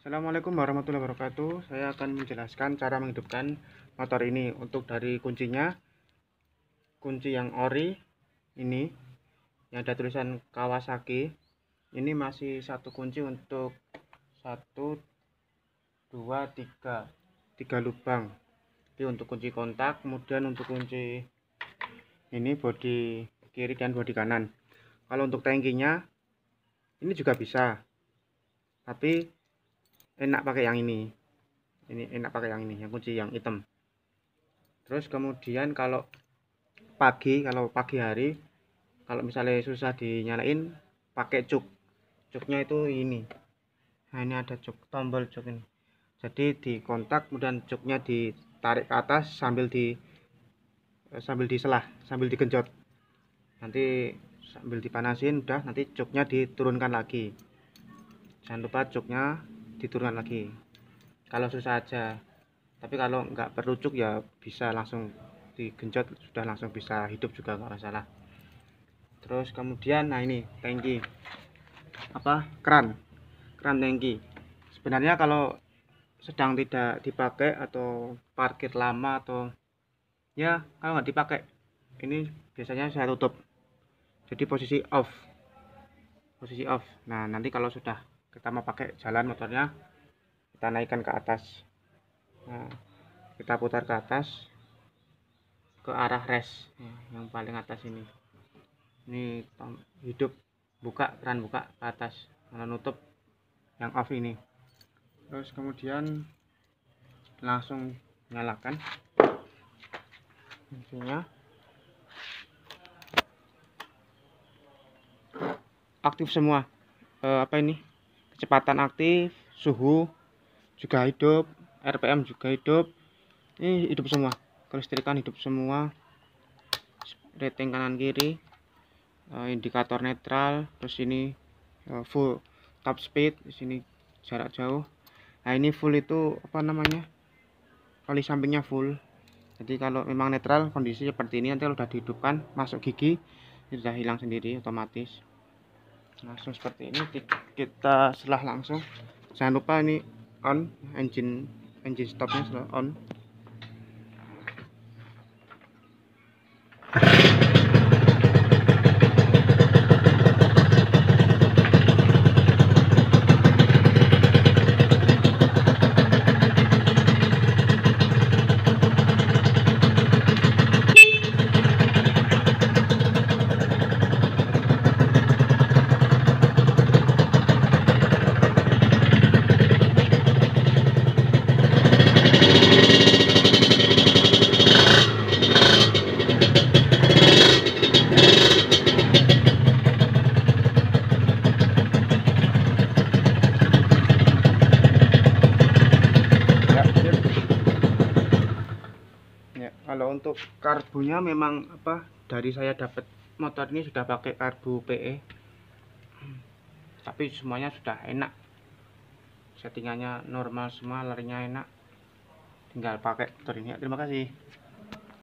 Assalamualaikum warahmatullahi wabarakatuh saya akan menjelaskan cara menghidupkan motor ini untuk dari kuncinya kunci yang ori ini yang ada tulisan Kawasaki ini masih satu kunci untuk satu dua tiga tiga lubang jadi untuk kunci kontak kemudian untuk kunci ini bodi kiri dan bodi kanan kalau untuk tangkinya ini juga bisa tapi enak pakai yang ini ini enak pakai yang ini yang kunci yang hitam terus kemudian kalau pagi kalau pagi hari kalau misalnya susah dinyalain pakai cuk cuknya itu ini nah ini ada cuk tombol cuk ini jadi di kontak kemudian cuknya ditarik ke atas sambil di eh, sambil diselah sambil digenjot nanti sambil dipanasin udah nanti cuknya diturunkan lagi jangan lupa cuknya diturunkan lagi kalau susah aja tapi kalau nggak cuk ya bisa langsung digenjot sudah langsung bisa hidup juga nggak masalah terus kemudian nah ini tangki apa keran keran tangki sebenarnya kalau sedang tidak dipakai atau parkir lama atau ya kalau nggak dipakai ini biasanya saya tutup jadi posisi off posisi off nah nanti kalau sudah kita mau pakai jalan motornya kita naikkan ke atas nah, kita putar ke atas ke arah res ya, yang paling atas ini ini hidup buka keran buka ke atas menutup nutup yang off ini terus kemudian langsung nyalakan fungsinya aktif semua e, apa ini kecepatan aktif suhu juga hidup RPM juga hidup ini hidup semua kelistrikan hidup semua rating kanan kiri eh, indikator netral terus ini eh, full top speed di sini jarak jauh nah ini full itu apa namanya oli sampingnya full jadi kalau memang netral kondisi seperti ini nanti kalau sudah dihidupkan masuk gigi sudah hilang sendiri otomatis langsung seperti ini kita setelah langsung jangan lupa ini on engine engine stopnya sudah on kalau untuk karbunya memang apa dari saya dapat motor ini sudah pakai karbu PE tapi semuanya sudah enak settingannya normal semua larinya enak tinggal pakai motor ini terima kasih